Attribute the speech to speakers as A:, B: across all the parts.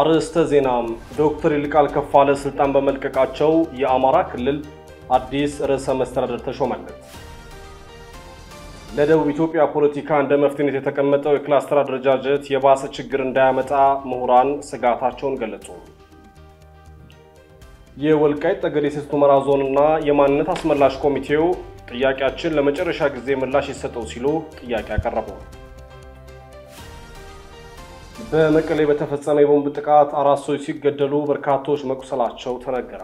A: አርዕስተ ዜና። ዶክተር ይልቃል ከፋለ ስልጣን በመልቀቃቸው የአማራ ክልል አዲስ ርዕሰ መስተዳደር ተሾመለት። ለደቡብ ኢትዮጵያ ፖለቲካ እንደ መፍትሄነት የተቀመጠው የክላስተር አደረጃጀት የባሰ ችግር እንዳያመጣ ምሁራን ስጋታቸውን ገለጹ። የወልቃይት ጠገዴ ሰቲት ሁመራ ዞንና የማንነት አስመላሽ ኮሚቴው ጥያቄያችን ለመጨረሻ ጊዜ ምላሽ ይሰጠው ሲሉ ጥያቄ አቀረበው። በመቀሌ በተፈጸመ የቦምብ ጥቃት አራት ሰዎች ሲገደሉ በርካቶች መቁሰላቸው ተነገረ።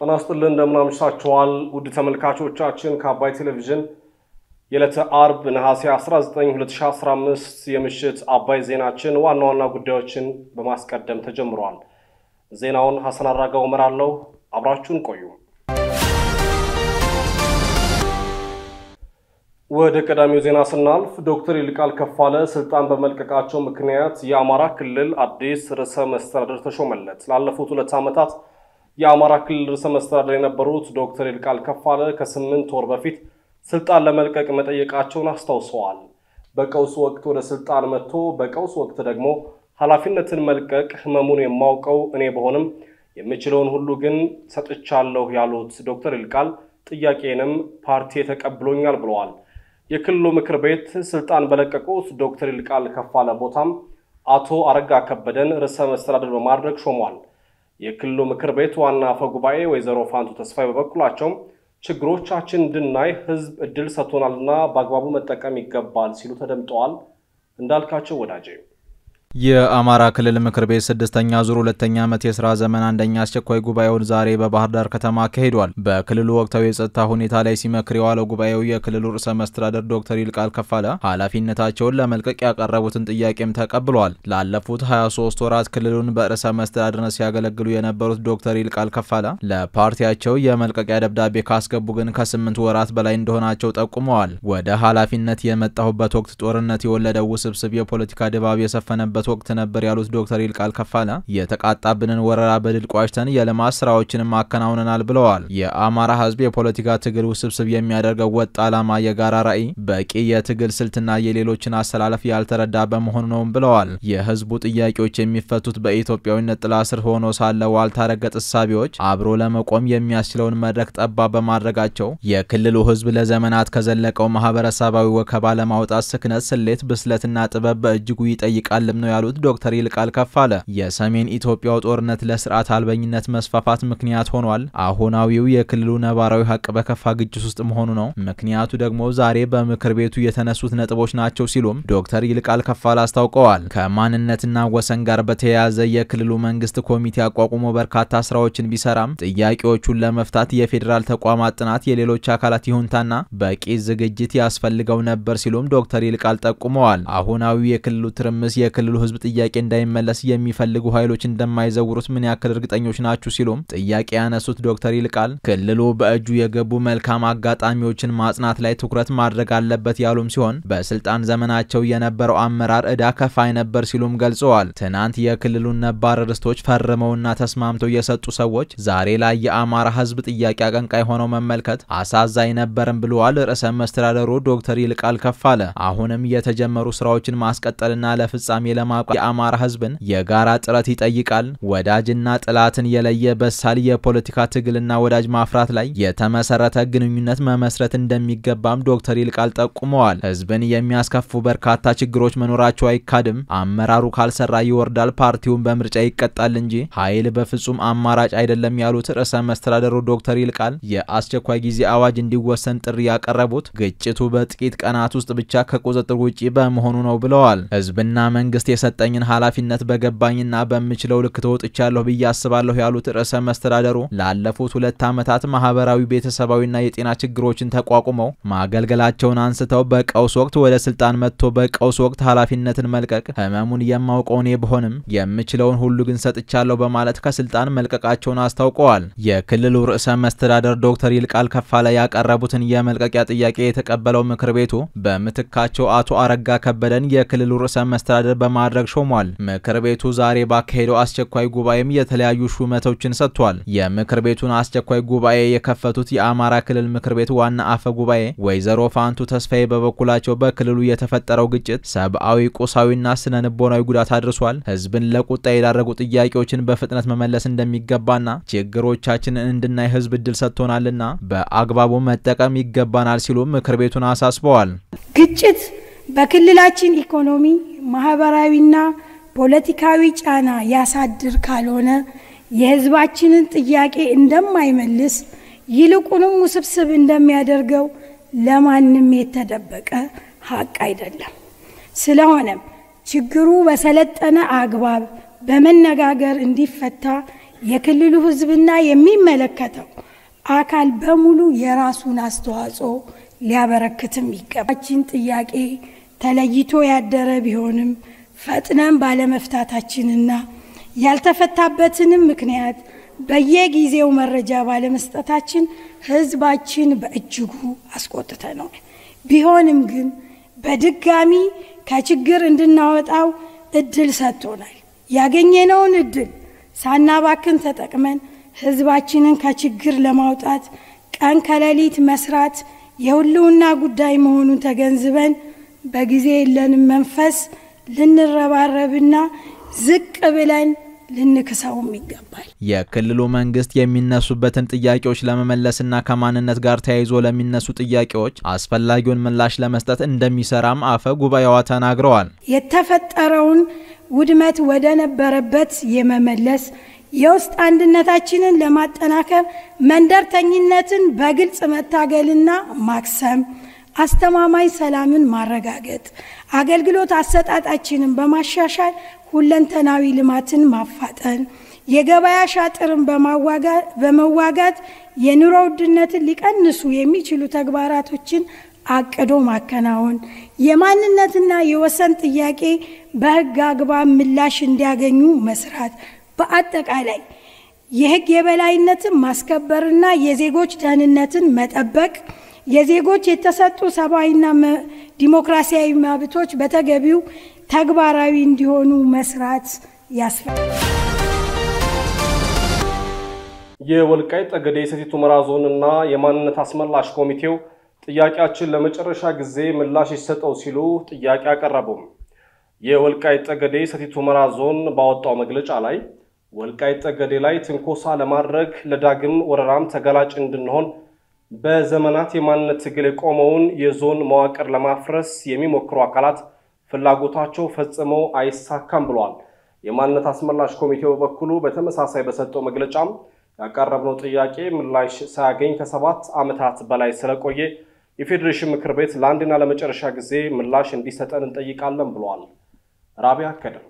A: ጤና ይስጥልን እንደምን አምሽታችኋል ውድ ተመልካቾቻችን ከአባይ ቴሌቪዥን የዕለተ አርብ ነሐሴ 19 2015 የምሽት አባይ ዜናችን ዋና ዋና ጉዳዮችን በማስቀደም ተጀምሯል። ዜናውን ሐሰን አራጋው እመራለሁ። አብራችሁን ቆዩ። ወደ ቀዳሚው ዜና ስናልፍ ዶክተር ይልቃል ከፋለ ስልጣን በመልቀቃቸው ምክንያት የአማራ ክልል አዲስ ርዕሰ መስተዳደር ተሾመለት። ላለፉት ሁለት ዓመታት የአማራ ክልል ርዕሰ መስተዳደር የነበሩት ዶክተር ይልቃል ከፋለ ከስምንት ወር በፊት ስልጣን ለመልቀቅ መጠየቃቸውን አስታውሰዋል። በቀውስ ወቅት ወደ ስልጣን መጥቶ በቀውስ ወቅት ደግሞ ኃላፊነትን መልቀቅ ህመሙን የማውቀው እኔ በሆንም የምችለውን ሁሉ ግን ሰጥቻለሁ ያሉት ዶክተር ይልቃል ጥያቄንም ፓርቲ ተቀብሎኛል ብለዋል። የክልሉ ምክር ቤት ስልጣን በለቀቁት ዶክተር ይልቃል ከፋለ ቦታም አቶ አረጋ ከበደን ርዕሰ መስተዳድር በማድረግ ሾሟል። የክልሉ ምክር ቤት ዋና አፈ ጉባኤ ወይዘሮ ፋንቱ ተስፋይ በበኩላቸውም ችግሮቻችን እንድናይ ህዝብ እድል ሰጥቶናልና በአግባቡ መጠቀም ይገባል ሲሉ ተደምጠዋል። እንዳልካቸው ወዳጄ
B: የአማራ ክልል ምክር ቤት ስድስተኛ ዙር ሁለተኛ ዓመት የስራ ዘመን አንደኛ አስቸኳይ ጉባኤውን ዛሬ በባህር ዳር ከተማ አካሂዷል። በክልሉ ወቅታዊ የጸጥታ ሁኔታ ላይ ሲመክር የዋለው ጉባኤው የክልሉ ርዕሰ መስተዳደር ዶክተር ይልቃል ከፋለ ኃላፊነታቸውን ለመልቀቅ ያቀረቡትን ጥያቄም ተቀብሏል። ላለፉት 23 ወራት ክልሉን በርዕሰ መስተዳድርነት ሲያገለግሉ የነበሩት ዶክተር ይልቃል ከፋለ ለፓርቲያቸው የመልቀቂያ ደብዳቤ ካስገቡ ግን ከስምንት ወራት በላይ እንደሆናቸው ጠቁመዋል። ወደ ኃላፊነት የመጣሁበት ወቅት ጦርነት የወለደው ውስብስብ የፖለቲካ ድባብ የሰፈነበት በነበረበት ወቅት ነበር ያሉት ዶክተር ይልቃል ከፋለ የተቃጣብንን ወረራ በድል ቋጭተን የልማት ስራዎችንም አከናውነናል ብለዋል። የአማራ ህዝብ የፖለቲካ ትግል ውስብስብ የሚያደርገው ወጥ ዓላማ፣ የጋራ ራዕይ፣ በቂ የትግል ስልትና የሌሎችን አሰላለፍ ያልተረዳ በመሆኑ ነውም ብለዋል። የህዝቡ ጥያቄዎች የሚፈቱት በኢትዮጵያዊነት ጥላ ስር ሆኖ ሳለ ዋልታ ረገጥ አብሮ ለመቆም የሚያስችለውን መድረክ ጠባብ በማድረጋቸው የክልሉ ህዝብ ለዘመናት ከዘለቀው ማህበረሰባዊ ወከባ ለማውጣት ስክነት፣ ስሌት፣ ብስለትና ጥበብ በእጅጉ ይጠይቃልም ነው ነው ያሉት ዶክተር ይልቃል ከፋለ የሰሜን ኢትዮጵያው ጦርነት ለስርዓት አልበኝነት መስፋፋት ምክንያት ሆኗል። አሁናዊው የክልሉ ነባራዊ ሀቅ በከፋ ግጭት ውስጥ መሆኑ ነው። ምክንያቱ ደግሞ ዛሬ በምክር ቤቱ የተነሱት ነጥቦች ናቸው ሲሉም ዶክተር ይልቃል ከፋለ አስታውቀዋል። ከማንነትና ወሰን ጋር በተያያዘ የክልሉ መንግስት ኮሚቴ አቋቁሞ በርካታ ስራዎችን ቢሰራም ጥያቄዎቹን ለመፍታት የፌዴራል ተቋማት ጥናት፣ የሌሎች አካላት ይሁንታና በቂ ዝግጅት ያስፈልገው ነበር ሲሉም ዶክተር ይልቃል ጠቁመዋል። አሁናዊ የክልሉ ትርምስ የክልሉ ህዝብ ጥያቄ እንዳይመለስ የሚፈልጉ ኃይሎች እንደማይዘውሩት ምን ያክል እርግጠኞች ናችሁ? ሲሉም ጥያቄ ያነሱት ዶክተር ይልቃል ክልሉ በእጁ የገቡ መልካም አጋጣሚዎችን ማጽናት ላይ ትኩረት ማድረግ አለበት ያሉም ሲሆን በስልጣን ዘመናቸው የነበረው አመራር እዳ ከፋይ ነበር ሲሉም ገልጸዋል። ትናንት የክልሉን ነባር ርስቶች ፈርመውና ተስማምተው የሰጡ ሰዎች ዛሬ ላይ የአማራ ህዝብ ጥያቄ አቀንቃይ ሆነው መመልከት አሳዛኝ ነበርም ብለዋል። ርዕሰ መስተዳደሩ ዶክተር ይልቃል ከፋለ አሁንም የተጀመሩ ስራዎችን ማስቀጠልና ለፍጻሜ ለማ ለማቋ የአማራ ህዝብን የጋራ ጥረት ይጠይቃል። ወዳጅና ጥላትን የለየ በሳል የፖለቲካ ትግልና ወዳጅ ማፍራት ላይ የተመሰረተ ግንኙነት መመስረት እንደሚገባም ዶክተር ይልቃል ጠቁመዋል። ህዝብን የሚያስከፉ በርካታ ችግሮች መኖራቸው አይካድም። አመራሩ ካልሰራ ይወርዳል፣ ፓርቲውን በምርጫ ይቀጣል እንጂ ኃይል በፍጹም አማራጭ አይደለም ያሉት ርዕሰ መስተዳደሩ ዶክተር ይልቃል የአስቸኳይ ጊዜ አዋጅ እንዲወሰን ጥሪ ያቀረቡት ግጭቱ በጥቂት ቀናት ውስጥ ብቻ ከቁጥጥር ውጪ በመሆኑ ነው ብለዋል። ህዝብና መንግስት የሰጠኝን ኃላፊነት በገባኝና በምችለው ልክ ተወጥቻለሁ ብዬ አስባለሁ ያሉት ርዕሰ መስተዳደሩ ላለፉት ሁለት ዓመታት ማህበራዊ፣ ቤተሰባዊና የጤና ችግሮችን ተቋቁመው ማገልገላቸውን አንስተው በቀውስ ወቅት ወደ ስልጣን መጥቶ በቀውስ ወቅት ኃላፊነትን መልቀቅ ህመሙን የማውቀው እኔ ብሆንም የምችለውን ሁሉ ግን ሰጥቻለሁ በማለት ከስልጣን መልቀቃቸውን አስታውቀዋል። የክልሉ ርዕሰ መስተዳደር ዶክተር ይልቃል ከፋለ ያቀረቡትን የመልቀቂያ ጥያቄ የተቀበለው ምክር ቤቱ በምትካቸው አቶ አረጋ ከበደን የክልሉ ርዕሰ መስተዳደር በማ በማድረግ ሾሟል። ምክር ቤቱ ዛሬ ባካሄደው አስቸኳይ ጉባኤም የተለያዩ ሹመቶችን ሰጥቷል። የምክር ቤቱን አስቸኳይ ጉባኤ የከፈቱት የአማራ ክልል ምክር ቤት ዋና አፈ ጉባኤ ወይዘሮ ፋንቱ ተስፋዬ በበኩላቸው በክልሉ የተፈጠረው ግጭት ሰብአዊ፣ ቁሳዊና ስነ ልቦናዊ ጉዳት አድርሷል። ህዝብን ለቁጣ የዳረጉ ጥያቄዎችን በፍጥነት መመለስ እንደሚገባና ችግሮቻችንን እንድናይ ህዝብ እድል ሰጥቶናልና በአግባቡ መጠቀም ይገባናል ሲሉ ምክር ቤቱን አሳስበዋል።
C: ግጭት በክልላችን ኢኮኖሚ ማህበራዊና ፖለቲካዊ ጫና ያሳድር ካልሆነ የህዝባችንን ጥያቄ እንደማይመልስ ይልቁንም ውስብስብ እንደሚያደርገው ለማንም የተደበቀ ሀቅ አይደለም። ስለሆነም ችግሩ በሰለጠነ አግባብ በመነጋገር እንዲፈታ የክልሉ ህዝብና የሚመለከተው አካል በሙሉ የራሱን አስተዋጽኦ ሊያበረክትም ይገባችን ጥያቄ ተለይቶ ያደረ ቢሆንም ፈጥነን ባለመፍታታችንና ያልተፈታበትንም ምክንያት በየጊዜው መረጃ ባለመስጠታችን ህዝባችን በእጅጉ አስቆጥተነዋል። ቢሆንም ግን በድጋሚ ከችግር እንድናወጣው እድል ሰጥቶናል። ያገኘነውን እድል ሳናባክን ተጠቅመን ህዝባችንን ከችግር ለማውጣት ቀን ከሌሊት መስራት የህልውና ጉዳይ መሆኑን ተገንዝበን በጊዜ የለንም መንፈስ ልንረባረብና ዝቅ ብለን ልንክሰውም ይገባል።
B: የክልሉ መንግስት የሚነሱበትን ጥያቄዎች ለመመለስና ከማንነት ጋር ተያይዞ ለሚነሱ ጥያቄዎች አስፈላጊውን ምላሽ ለመስጠት እንደሚሰራም አፈ ጉባኤዋ ተናግረዋል።
C: የተፈጠረውን ውድመት ወደ ነበረበት የመመለስ የውስጥ አንድነታችንን ለማጠናከር መንደርተኝነትን በግልጽ መታገልና ማክሰም አስተማማኝ ሰላምን ማረጋገጥ፣ አገልግሎት አሰጣጣችንን በማሻሻል ሁለንተናዊ ልማትን ማፋጠን፣ የገበያ ሻጥርን በመዋጋት የኑሮ ውድነትን ሊቀንሱ የሚችሉ ተግባራቶችን አቅዶ ማከናወን የማንነትና የወሰን ጥያቄ በሕግ አግባብ ምላሽ እንዲያገኙ መስራት፣ በአጠቃላይ የሕግ የበላይነትን ማስከበርና የዜጎች ደህንነትን መጠበቅ የዜጎች የተሰጡ ሰብአዊና ዲሞክራሲያዊ መብቶች በተገቢው ተግባራዊ እንዲሆኑ መስራት ያስፈልጋል።
A: የወልቃይት ጠገዴ ሰቲት ሁመራ ዞንና የማንነት አስመላሽ ኮሚቴው ጥያቄያችን ለመጨረሻ ጊዜ ምላሽ ይሰጠው ሲሉ ጥያቄ አቀረቡም። የወልቃይት ጠገዴ ሰቲት ሁመራ ዞን ባወጣው መግለጫ ላይ ወልቃይት ጠገዴ ላይ ትንኮሳ ለማድረግ ለዳግም ወረራም ተገላጭ እንድንሆን በዘመናት የማንነት ትግል የቆመውን የዞን መዋቅር ለማፍረስ የሚሞክሩ አካላት ፍላጎታቸው ፈጽሞ አይሳካም ብሏል። የማንነት አስመላሽ ኮሚቴው በበኩሉ በተመሳሳይ በሰጠው መግለጫም ያቀረብነው ጥያቄ ምላሽ ሳያገኝ ከሰባት ዓመታት በላይ ስለቆየ የፌዴሬሽን ምክር ቤት ለአንድና ለመጨረሻ ጊዜ ምላሽ እንዲሰጠን እንጠይቃለን ብሏል። ራቢያ ከድር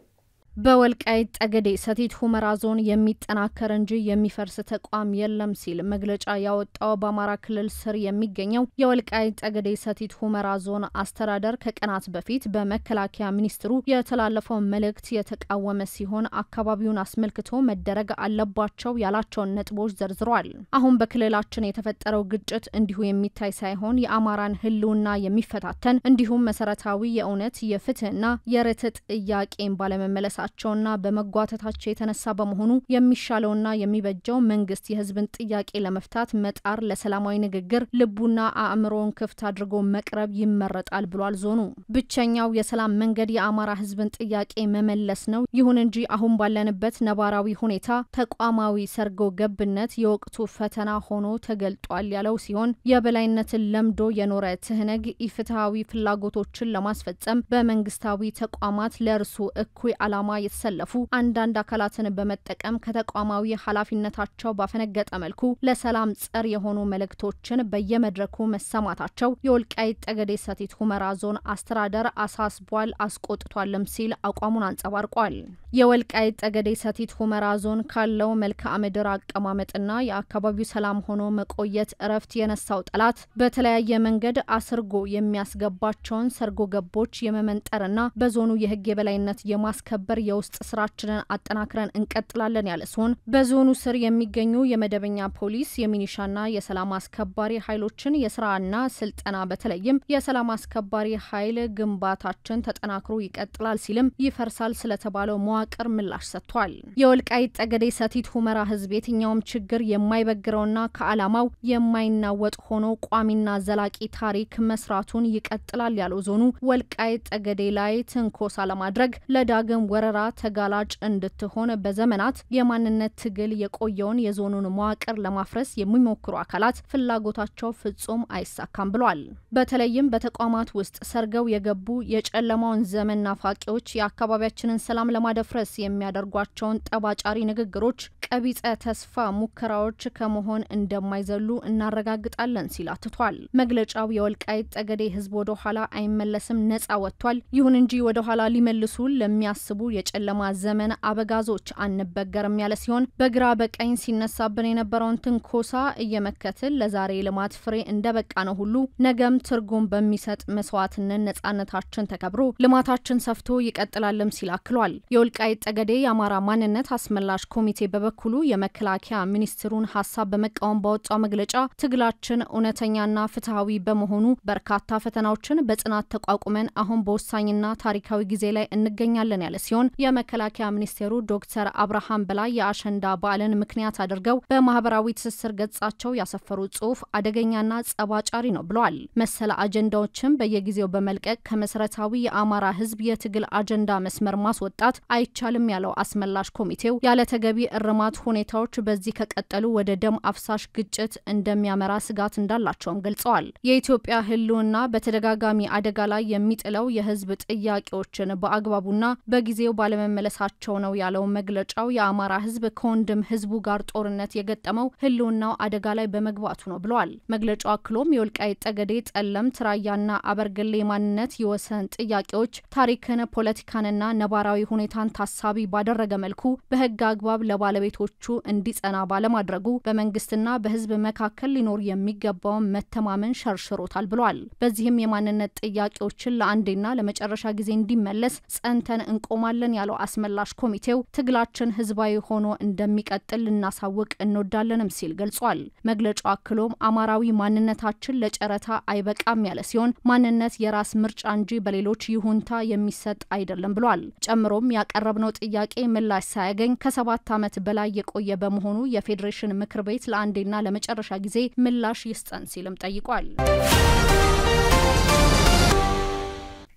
D: በወልቃይት ጠገዴ ሰቲት ሁመራ ዞን የሚጠናከር እንጂ የሚፈርስ ተቋም የለም ሲል መግለጫ ያወጣው በአማራ ክልል ስር የሚገኘው የወልቃይት ጠገዴ ሰቲት ሁመራ ዞን አስተዳደር ከቀናት በፊት በመከላከያ ሚኒስትሩ የተላለፈው መልእክት የተቃወመ ሲሆን አካባቢውን አስመልክቶ መደረግ አለባቸው ያላቸውን ነጥቦች ዘርዝሯል። አሁን በክልላችን የተፈጠረው ግጭት እንዲሁ የሚታይ ሳይሆን የአማራን ሕልውና የሚፈታተን እንዲሁም መሰረታዊ የእውነት የፍትህና የርትዕ ጥያቄን ባለመመለሳ በመውደቃቸውና በመጓተታቸው የተነሳ በመሆኑ የሚሻለውና የሚበጀው መንግስት የህዝብን ጥያቄ ለመፍታት መጣር፣ ለሰላማዊ ንግግር ልቡና አእምሮውን ክፍት አድርጎ መቅረብ ይመረጣል ብሏል ዞኑ። ብቸኛው የሰላም መንገድ የአማራ ህዝብን ጥያቄ መመለስ ነው። ይሁን እንጂ አሁን ባለንበት ነባራዊ ሁኔታ ተቋማዊ ሰርጎ ገብነት የወቅቱ ፈተና ሆኖ ተገልጧል ያለው ሲሆን የበላይነትን ለምዶ የኖረ ትህነግ ኢፍትሐዊ ፍላጎቶችን ለማስፈጸም በመንግስታዊ ተቋማት ለእርሱ እኩይ አላማ የተሰለፉ አንዳንድ አካላትን በመጠቀም ከተቋማዊ ኃላፊነታቸው ባፈነገጠ መልኩ ለሰላም ጸር የሆኑ መልእክቶችን በየመድረኩ መሰማታቸው የወልቃይት ጠገዴ ሰቲት ሁመራ ዞን አስተዳደር አሳስቧል፣ አስቆጥቷልም ሲል አቋሙን አንጸባርቋል። የወልቃይት ጠገዴ ሰቲት ሁመራ ዞን ካለው መልክዓ ምድር አቀማመጥና የአካባቢው ሰላም ሆኖ መቆየት እረፍት የነሳው ጠላት በተለያየ መንገድ አስርጎ የሚያስገባቸውን ሰርጎ ገቦች የመመንጠርና በዞኑ የህግ የበላይነት የማስከበር በማስተባበር የውስጥ ስራችንን አጠናክረን እንቀጥላለን ያለ ሲሆን በዞኑ ስር የሚገኙ የመደበኛ ፖሊስ፣ የሚኒሻና የሰላም አስከባሪ ኃይሎችን የስራና ስልጠና በተለይም የሰላም አስከባሪ ኃይል ግንባታችን ተጠናክሮ ይቀጥላል ሲልም ይፈርሳል ስለተባለው መዋቅር ምላሽ ሰጥቷል። የወልቃይት ጠገዴ ሰቲት ሁመራ ህዝብ የትኛውም ችግር የማይበግረውና ከዓላማው የማይናወጥ ሆኖ ቋሚና ዘላቂ ታሪክ መስራቱን ይቀጥላል ያለው ዞኑ ወልቃይት ጠገዴ ላይ ትንኮሳ ለማድረግ ለዳግም ወረ ወረራ ተጋላጭ እንድትሆን በዘመናት የማንነት ትግል የቆየውን የዞኑን መዋቅር ለማፍረስ የሚሞክሩ አካላት ፍላጎታቸው ፍጹም አይሳካም ብሏል። በተለይም በተቋማት ውስጥ ሰርገው የገቡ የጨለማውን ዘመን ናፋቂዎች የአካባቢያችንን ሰላም ለማደፍረስ የሚያደርጓቸውን ጠባጫሪ ንግግሮች ቀቢጸ ተስፋ ሙከራዎች ከመሆን እንደማይዘሉ እናረጋግጣለን ሲል አትቷል። መግለጫው የወልቃይት ጠገዴ ህዝብ ወደኋላ አይመለስም፣ ነጻ ወጥቷል። ይሁን እንጂ ወደኋላ ሊመልሱ ለሚያስቡ የጨለማ ዘመን አበጋዞች አንበገርም ያለ ሲሆን በግራ በቀኝ ሲነሳብን የነበረውን ትንኮሳ እየመከትን ለዛሬ ልማት ፍሬ እንደበቃ ነው ሁሉ ነገም ትርጉም በሚሰጥ መስዋዕትነት ነጻነታችን ተከብሮ ልማታችን ሰፍቶ ይቀጥላልም ሲል አክሏል። የወልቃይት ጠገዴ የአማራ ማንነት አስመላሽ ኮሚቴ በበኩሉ የመከላከያ ሚኒስትሩን ሀሳብ በመቃወም ባወጣው መግለጫ ትግላችን እውነተኛና ፍትሐዊ በመሆኑ በርካታ ፈተናዎችን በጽናት ተቋቁመን አሁን በወሳኝና ታሪካዊ ጊዜ ላይ እንገኛለን ያለ ሲሆን ሲሆን የመከላከያ ሚኒስቴሩ ዶክተር አብርሃም በላይ የአሸንዳ በዓልን ምክንያት አድርገው በማህበራዊ ትስስር ገጻቸው ያሰፈሩ ጽሁፍ አደገኛና ጸባጫሪ ነው ብለዋል። መሰለ አጀንዳዎችን በየጊዜው በመልቀቅ ከመሰረታዊ የአማራ ህዝብ የትግል አጀንዳ መስመር ማስወጣት አይቻልም ያለው አስመላሽ ኮሚቴው ያለተገቢ እርማት ሁኔታዎች በዚህ ከቀጠሉ ወደ ደም አፍሳሽ ግጭት እንደሚያመራ ስጋት እንዳላቸውም ገልጸዋል። የኢትዮጵያ ህልውና በተደጋጋሚ አደጋ ላይ የሚጥለው የህዝብ ጥያቄዎችን በአግባቡና በጊዜው ባለመመለሳቸው ነው ያለው መግለጫው። የአማራ ህዝብ ከወንድም ህዝቡ ጋር ጦርነት የገጠመው ህልውናው አደጋ ላይ በመግባቱ ነው ብለዋል። መግለጫው አክሎም የወልቃይት ጠገዴ፣ ጠለምት፣ ራያና አበርገሌ ማንነት የወሰን ጥያቄዎች ታሪክን፣ ፖለቲካንና ነባራዊ ሁኔታን ታሳቢ ባደረገ መልኩ በህግ አግባብ ለባለቤቶቹ እንዲጸና ባለማድረጉ በመንግስትና በህዝብ መካከል ሊኖር የሚገባውን መተማመን ሸርሽሮታል ብለዋል። በዚህም የማንነት ጥያቄዎችን ለአንዴና ለመጨረሻ ጊዜ እንዲመለስ ጸንተን እንቆማለን እናደርጋለን ያለው አስመላሽ ኮሚቴው ትግላችን ህዝባዊ ሆኖ እንደሚቀጥል ልናሳውቅ እንወዳለንም ሲል ገልጿል። መግለጫው አክሎም አማራዊ ማንነታችን ለጨረታ አይበቃም ያለ ሲሆን ማንነት የራስ ምርጫ እንጂ በሌሎች ይሁንታ የሚሰጥ አይደለም ብሏል። ጨምሮም ያቀረብነው ጥያቄ ምላሽ ሳያገኝ ከሰባት ዓመት በላይ የቆየ በመሆኑ የፌዴሬሽን ምክር ቤት ለአንዴና ለመጨረሻ ጊዜ ምላሽ ይስጠን ሲልም ጠይቋል።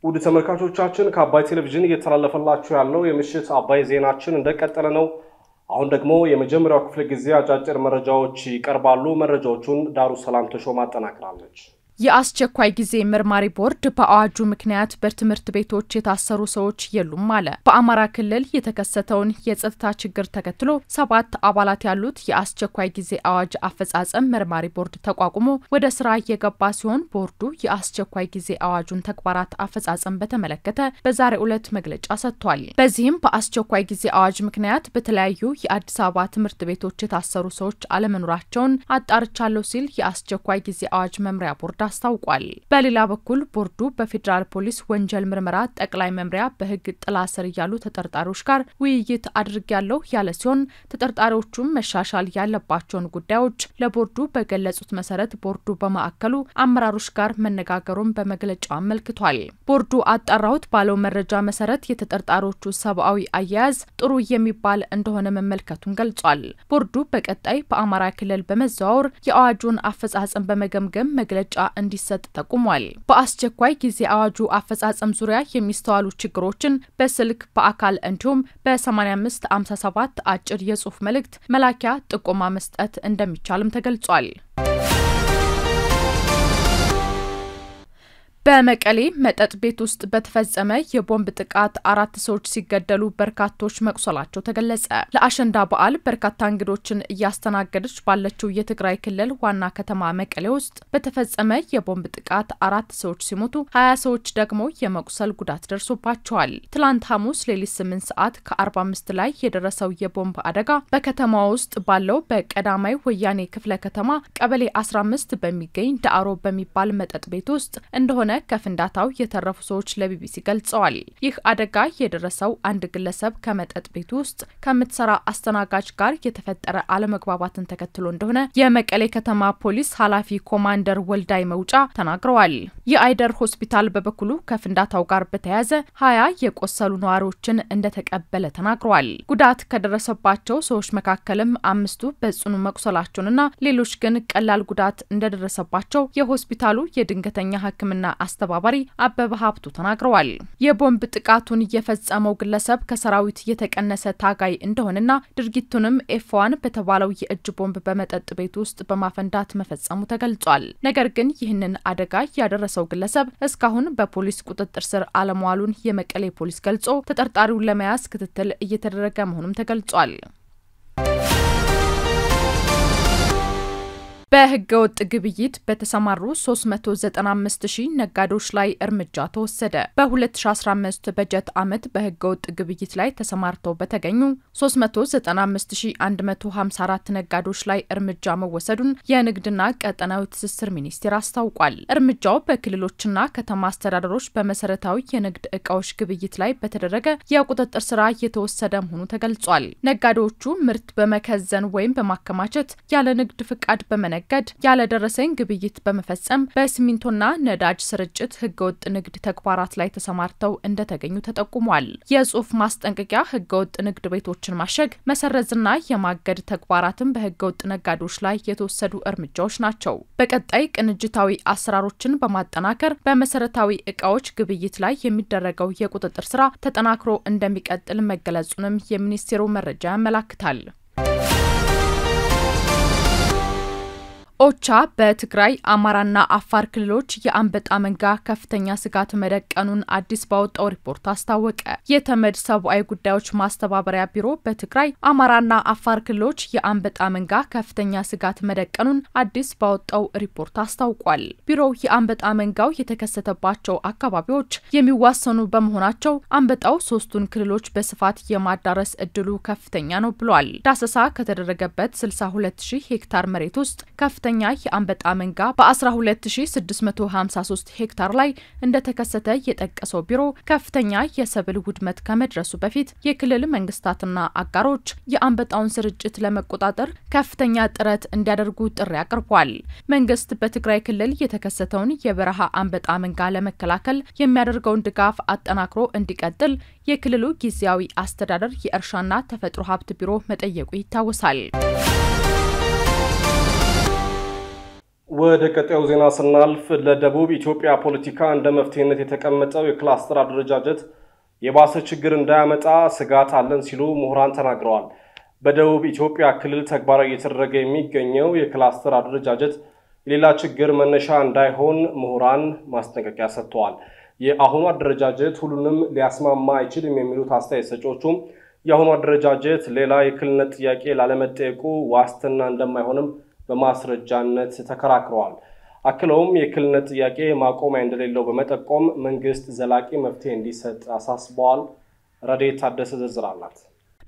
A: ውድ ተመልካቾቻችን ከአባይ ቴሌቪዥን እየተላለፈላችሁ ያለው የምሽት አባይ ዜናችን እንደቀጠለ ነው። አሁን ደግሞ የመጀመሪያው ክፍለ ጊዜ አጫጭር መረጃዎች ይቀርባሉ። መረጃዎቹን ዳሩ ሰላም ተሾማ አጠናቅራለች።
E: የአስቸኳይ ጊዜ ምርማሪ ቦርድ በአዋጁ ምክንያት በትምህርት ቤቶች የታሰሩ ሰዎች የሉም አለ። በአማራ ክልል የተከሰተውን የጸጥታ ችግር ተከትሎ ሰባት አባላት ያሉት የአስቸኳይ ጊዜ አዋጅ አፈጻጸም ምርማሪ ቦርድ ተቋቁሞ ወደ ስራ እየገባ ሲሆን ቦርዱ የአስቸኳይ ጊዜ አዋጁን ተግባራት አፈጻጸም በተመለከተ በዛሬው ዕለት መግለጫ ሰጥቷል። በዚህም በአስቸኳይ ጊዜ አዋጅ ምክንያት በተለያዩ የአዲስ አበባ ትምህርት ቤቶች የታሰሩ ሰዎች አለመኖራቸውን አጣርቻለሁ ሲል የአስቸኳይ ጊዜ አዋጅ መምሪያ ቦርድ አስታውቋል። በሌላ በኩል ቦርዱ በፌዴራል ፖሊስ ወንጀል ምርመራ ጠቅላይ መምሪያ በህግ ጥላ ስር እያሉ ተጠርጣሪዎች ጋር ውይይት አድርጊያለሁ ያለ ሲሆን ተጠርጣሪዎቹም መሻሻል ያለባቸውን ጉዳዮች ለቦርዱ በገለጹት መሰረት ቦርዱ በማዕከሉ አመራሮች ጋር መነጋገሩን በመግለጫው አመልክቷል። ቦርዱ አጣራሁት ባለው መረጃ መሰረት የተጠርጣሪዎቹ ሰብአዊ አያያዝ ጥሩ የሚባል እንደሆነ መመልከቱን ገልጿል። ቦርዱ በቀጣይ በአማራ ክልል በመዘዋወር የአዋጁን አፈጻጸም በመገምገም መግለጫ እንዲሰጥ ጠቁሟል። በአስቸኳይ ጊዜ አዋጁ አፈጻጸም ዙሪያ የሚስተዋሉ ችግሮችን በስልክ በአካል እንዲሁም በ8557 አጭር የጽሑፍ መልእክት መላኪያ ጥቆማ መስጠት እንደሚቻልም ተገልጿል። በመቀሌ መጠጥ ቤት ውስጥ በተፈጸመ የቦምብ ጥቃት አራት ሰዎች ሲገደሉ በርካቶች መቁሰላቸው ተገለጸ። ለአሸንዳ በዓል በርካታ እንግዶችን እያስተናገደች ባለችው የትግራይ ክልል ዋና ከተማ መቀሌ ውስጥ በተፈጸመ የቦምብ ጥቃት አራት ሰዎች ሲሞቱ ሀያ ሰዎች ደግሞ የመቁሰል ጉዳት ደርሶባቸዋል። ትላንት ሐሙስ ሌሊት ስምንት ሰዓት ከአርባ አምስት ላይ የደረሰው የቦምብ አደጋ በከተማ ውስጥ ባለው በቀዳማይ ወያኔ ክፍለ ከተማ ቀበሌ አስራ አምስት በሚገኝ ዳአሮ በሚባል መጠጥ ቤት ውስጥ እንደሆነ እንደሆነ ከፍንዳታው የተረፉ ሰዎች ለቢቢሲ ገልጸዋል። ይህ አደጋ የደረሰው አንድ ግለሰብ ከመጠጥ ቤት ውስጥ ከምትሰራ አስተናጋጅ ጋር የተፈጠረ አለመግባባትን ተከትሎ እንደሆነ የመቀሌ ከተማ ፖሊስ ኃላፊ ኮማንደር ወልዳይ መውጫ ተናግረዋል። የአይደር ሆስፒታል በበኩሉ ከፍንዳታው ጋር በተያያዘ ሀያ የቆሰሉ ነዋሪዎችን እንደተቀበለ ተናግረዋል። ጉዳት ከደረሰባቸው ሰዎች መካከልም አምስቱ በጽኑ መቁሰላቸውንና ሌሎች ግን ቀላል ጉዳት እንደደረሰባቸው የሆስፒታሉ የድንገተኛ ሕክምና አስተባባሪ አበበ ሀብቱ ተናግረዋል። የቦምብ ጥቃቱን የፈጸመው ግለሰብ ከሰራዊት የተቀነሰ ታጋይ እንደሆነና ድርጊቱንም ኤፍዋን በተባለው የእጅ ቦምብ በመጠጥ ቤት ውስጥ በማፈንዳት መፈጸሙ ተገልጿል። ነገር ግን ይህንን አደጋ ያደረሰው ግለሰብ እስካሁን በፖሊስ ቁጥጥር ስር አለመዋሉን የመቀሌ ፖሊስ ገልጾ ተጠርጣሪውን ለመያዝ ክትትል እየተደረገ መሆኑም ተገልጿል። በህገወጥ ግብይት በተሰማሩ 395 ሺህ ነጋዴዎች ላይ እርምጃ ተወሰደ። በ2015 በጀት ዓመት በህገወጥ ግብይት ላይ ተሰማርተው በተገኙ 395154 ነጋዴዎች ላይ እርምጃ መወሰዱን የንግድና ቀጠናዊ ትስስር ሚኒስቴር አስታውቋል። እርምጃው በክልሎችና ከተማ አስተዳደሮች በመሰረታዊ የንግድ እቃዎች ግብይት ላይ በተደረገ የቁጥጥር ስራ የተወሰደ መሆኑ ተገልጿል። ነጋዴዎቹ ምርት በመከዘን ወይም በማከማቸት ያለ ንግድ ፍቃድ በመነገ በማገድ ያለደረሰኝ ግብይት በመፈጸም በሲሚንቶና ነዳጅ ስርጭት ህገወጥ ንግድ ተግባራት ላይ ተሰማርተው እንደተገኙ ተጠቁሟል። የጽሁፍ ማስጠንቀቂያ ህገወጥ ንግድ ቤቶችን ማሸግ፣ መሰረዝና የማገድ ተግባራትን በህገወጥ ነጋዴዎች ላይ የተወሰዱ እርምጃዎች ናቸው። በቀጣይ ቅንጅታዊ አሰራሮችን በማጠናከር በመሰረታዊ እቃዎች ግብይት ላይ የሚደረገው የቁጥጥር ስራ ተጠናክሮ እንደሚቀጥል መገለጹንም የሚኒስቴሩ መረጃ ያመላክታል። ኦቻ በትግራይ አማራና አፋር ክልሎች የአንበጣ መንጋ ከፍተኛ ስጋት መደቀኑን አዲስ ባወጣው ሪፖርት አስታወቀ። የተመድ ሰብአዊ ጉዳዮች ማስተባበሪያ ቢሮ በትግራይ አማራና አፋር ክልሎች የአንበጣ መንጋ ከፍተኛ ስጋት መደቀኑን አዲስ ባወጣው ሪፖርት አስታውቋል። ቢሮው የአንበጣ መንጋው የተከሰተባቸው አካባቢዎች የሚዋሰኑ በመሆናቸው አንበጣው ሶስቱን ክልሎች በስፋት የማዳረስ እድሉ ከፍተኛ ነው ብሏል። ዳሰሳ ከተደረገበት 62 ሺህ ሄክታር መሬት ውስጥ ከፍተ። ከፍተኛ የአንበጣ መንጋ በ12653 ሄክታር ላይ እንደተከሰተ የጠቀሰው ቢሮ ከፍተኛ የሰብል ውድመት ከመድረሱ በፊት የክልል መንግስታትና አጋሮች የአንበጣውን ስርጭት ለመቆጣጠር ከፍተኛ ጥረት እንዲያደርጉ ጥሪ አቅርቧል። መንግስት በትግራይ ክልል የተከሰተውን የበረሃ አንበጣ መንጋ ለመከላከል የሚያደርገውን ድጋፍ አጠናክሮ እንዲቀጥል የክልሉ ጊዜያዊ አስተዳደር የእርሻና ተፈጥሮ ሀብት ቢሮ መጠየቁ ይታወሳል።
A: ወደ ቀጣዩ ዜና ስናልፍ ለደቡብ ኢትዮጵያ ፖለቲካ እንደ መፍትሄነት የተቀመጠው የክላስተር አደረጃጀት የባሰ ችግር እንዳያመጣ ስጋት አለን ሲሉ ምሁራን ተናግረዋል። በደቡብ ኢትዮጵያ ክልል ተግባራዊ እየተደረገ የሚገኘው የክላስተር አደረጃጀት የሌላ ችግር መነሻ እንዳይሆን ምሁራን ማስጠንቀቂያ ሰጥተዋል። የአሁኑ አደረጃጀት ሁሉንም ሊያስማማ አይችልም የሚሉት አስተያየት ሰጪዎቹም የአሁኑ አደረጃጀት ሌላ የክልልነት ጥያቄ ላለመጠየቁ ዋስትና እንደማይሆንም በማስረጃነት ተከራክረዋል። አክለውም የክልልነት ጥያቄ ማቆሚያ እንደሌለው በመጠቆም መንግስት ዘላቂ መፍትሄ እንዲሰጥ አሳስበዋል። ረዴት ታደሰ ዝርዝር አላት።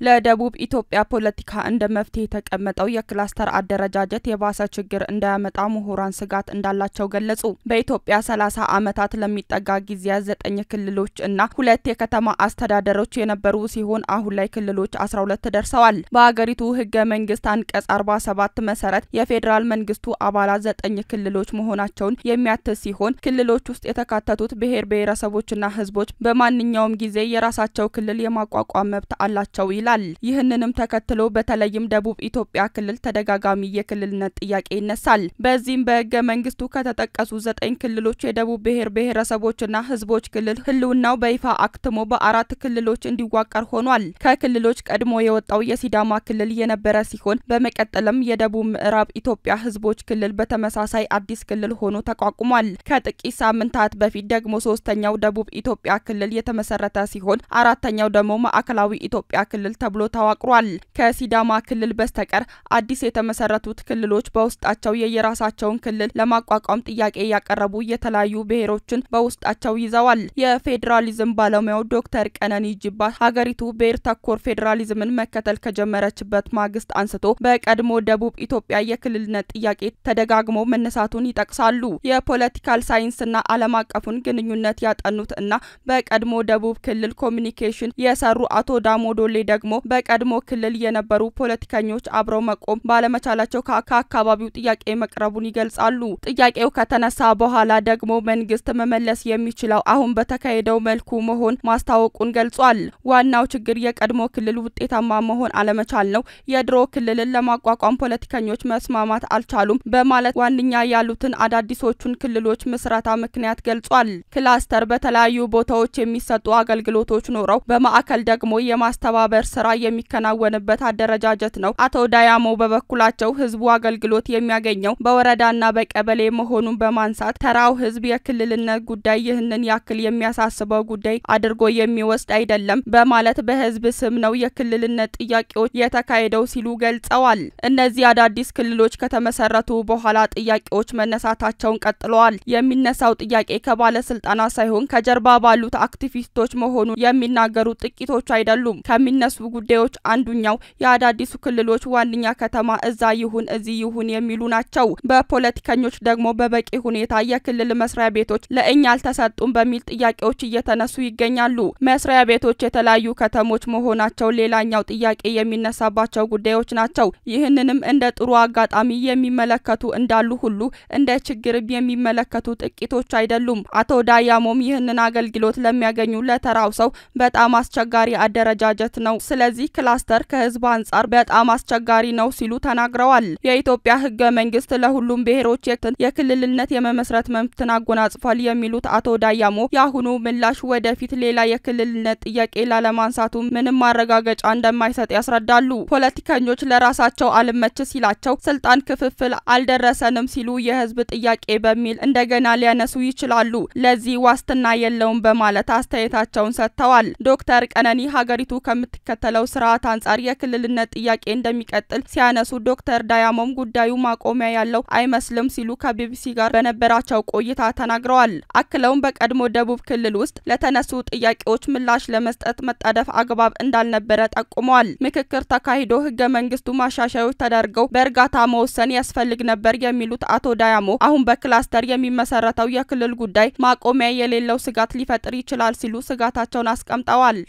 F: ለደቡብ ኢትዮጵያ ፖለቲካ እንደ መፍትሄ የተቀመጠው የክላስተር አደረጃጀት የባሰ ችግር እንዳያመጣ ምሁራን ስጋት እንዳላቸው ገለጹ። በኢትዮጵያ 30 ዓመታት ለሚጠጋ ጊዜ ዘጠኝ ክልሎች እና ሁለት የከተማ አስተዳደሮች የነበሩ ሲሆን አሁን ላይ ክልሎች 12 ደርሰዋል። በአገሪቱ ህገ መንግስት አንቀጽ 47 መሰረት የፌዴራል መንግስቱ አባላት ዘጠኝ ክልሎች መሆናቸውን የሚያትት ሲሆን ክልሎች ውስጥ የተካተቱት ብሔር ብሔረሰቦችና ህዝቦች በማንኛውም ጊዜ የራሳቸው ክልል የማቋቋም መብት አላቸው ይላል። ይገኛል። ይህንንም ተከትሎ በተለይም ደቡብ ኢትዮጵያ ክልል ተደጋጋሚ የክልልነት ጥያቄ ይነሳል። በዚህም በህገ መንግስቱ ከተጠቀሱ ዘጠኝ ክልሎች የደቡብ ብሔር ብሔረሰቦችና ህዝቦች ክልል ህልውናው በይፋ አክትሞ በአራት ክልሎች እንዲዋቀር ሆኗል። ከክልሎች ቀድሞ የወጣው የሲዳማ ክልል የነበረ ሲሆን በመቀጠልም የደቡብ ምዕራብ ኢትዮጵያ ህዝቦች ክልል በተመሳሳይ አዲስ ክልል ሆኖ ተቋቁሟል። ከጥቂት ሳምንታት በፊት ደግሞ ሶስተኛው ደቡብ ኢትዮጵያ ክልል የተመሰረተ ሲሆን አራተኛው ደግሞ ማዕከላዊ ኢትዮጵያ ክልል ክልል ተብሎ ተዋቅሯል። ከሲዳማ ክልል በስተቀር አዲስ የተመሰረቱት ክልሎች በውስጣቸው የየራሳቸውን ክልል ለማቋቋም ጥያቄ ያቀረቡ የተለያዩ ብሔሮችን በውስጣቸው ይዘዋል። የፌዴራሊዝም ባለሙያው ዶክተር ቀነኒ ጅባ ሀገሪቱ ብሔር ተኮር ፌዴራሊዝምን መከተል ከጀመረችበት ማግስት አንስቶ በቀድሞ ደቡብ ኢትዮጵያ የክልልነት ጥያቄ ተደጋግሞ መነሳቱን ይጠቅሳሉ። የፖለቲካል ሳይንስና ዓለም አቀፉን ግንኙነት ያጠኑት እና በቀድሞ ደቡብ ክልል ኮሚኒኬሽን የሰሩ አቶ ዳሞዶሌ ደግሞ ደግሞ በቀድሞ ክልል የነበሩ ፖለቲከኞች አብረው መቆም ባለመቻላቸው ከአካባቢው ጥያቄ መቅረቡን ይገልጻሉ። ጥያቄው ከተነሳ በኋላ ደግሞ መንግስት መመለስ የሚችለው አሁን በተካሄደው መልኩ መሆን ማስታወቁን ገልጿል። ዋናው ችግር የቀድሞ ክልል ውጤታማ መሆን አለመቻል ነው። የድሮ ክልልን ለማቋቋም ፖለቲከኞች መስማማት አልቻሉም በማለት ዋነኛ ያሉትን አዳዲሶቹን ክልሎች ምስረታ ምክንያት ገልጿል። ክላስተር በተለያዩ ቦታዎች የሚሰጡ አገልግሎቶች ኖረው በማዕከል ደግሞ የማስተባበር ስራ የሚከናወንበት አደረጃጀት ነው። አቶ ዳያሞ በበኩላቸው ህዝቡ አገልግሎት የሚያገኘው በወረዳና በቀበሌ መሆኑን በማንሳት ተራው ህዝብ የክልልነት ጉዳይ ይህንን ያክል የሚያሳስበው ጉዳይ አድርጎ የሚወስድ አይደለም በማለት በህዝብ ስም ነው የክልልነት ጥያቄዎች የተካሄደው ሲሉ ገልጸዋል። እነዚህ አዳዲስ ክልሎች ከተመሰረቱ በኋላ ጥያቄዎች መነሳታቸውን ቀጥለዋል። የሚነሳው ጥያቄ ከባለስልጣናት ሳይሆን ከጀርባ ባሉት አክቲቪስቶች መሆኑን የሚናገሩ ጥቂቶች አይደሉም። ከሚነሱ ከሚያሳስቡ ጉዳዮች አንዱኛው የአዳዲሱ ክልሎች ዋነኛ ከተማ እዛ ይሁን እዚህ ይሁን የሚሉ ናቸው። በፖለቲከኞች ደግሞ በበቂ ሁኔታ የክልል መስሪያ ቤቶች ለእኛ አልተሰጡም በሚል ጥያቄዎች እየተነሱ ይገኛሉ። መስሪያ ቤቶች የተለያዩ ከተሞች መሆናቸው ሌላኛው ጥያቄ የሚነሳባቸው ጉዳዮች ናቸው። ይህንንም እንደ ጥሩ አጋጣሚ የሚመለከቱ እንዳሉ ሁሉ እንደ ችግር የሚመለከቱ ጥቂቶች አይደሉም። አቶ ዳያሞም ይህንን አገልግሎት ለሚያገኙ ለተራው ሰው በጣም አስቸጋሪ አደረጃጀት ነው ስለዚህ ክላስተር ከህዝብ አንጻር በጣም አስቸጋሪ ነው ሲሉ ተናግረዋል። የኢትዮጵያ ህገ መንግስት ለሁሉም ብሔሮች የክልልነት የመመስረት መብትን አጎናጽፏል የሚሉት አቶ ዳያሞ የአሁኑ ምላሽ ወደፊት ሌላ የክልልነት ጥያቄ ላለማንሳቱ ምንም ማረጋገጫ እንደማይሰጥ ያስረዳሉ። ፖለቲከኞች ለራሳቸው አልመች ሲላቸው ስልጣን ክፍፍል አልደረሰንም ሲሉ የህዝብ ጥያቄ በሚል እንደገና ሊያነሱ ይችላሉ። ለዚህ ዋስትና የለውም በማለት አስተያየታቸውን ሰጥተዋል። ዶክተር ቀነኒ ሀገሪቱ ከምትከተ ከሚከተለው ስርዓት አንጻር የክልልነት ጥያቄ እንደሚቀጥል ሲያነሱ ዶክተር ዳያሞም ጉዳዩ ማቆሚያ ያለው አይመስልም ሲሉ ከቢቢሲ ጋር በነበራቸው ቆይታ ተናግረዋል። አክለውም በቀድሞ ደቡብ ክልል ውስጥ ለተነሱ ጥያቄዎች ምላሽ ለመስጠት መጣደፍ አግባብ እንዳልነበረ ጠቁመዋል። ምክክር ተካሂዶ ህገ መንግስቱ ማሻሻዮች ተደርገው በእርጋታ መወሰን ያስፈልግ ነበር የሚሉት አቶ ዳያሞ አሁን በክላስተር የሚመሰረተው የክልል ጉዳይ ማቆሚያ የሌለው ስጋት ሊፈጥር ይችላል ሲሉ ስጋታቸውን አስቀምጠዋል።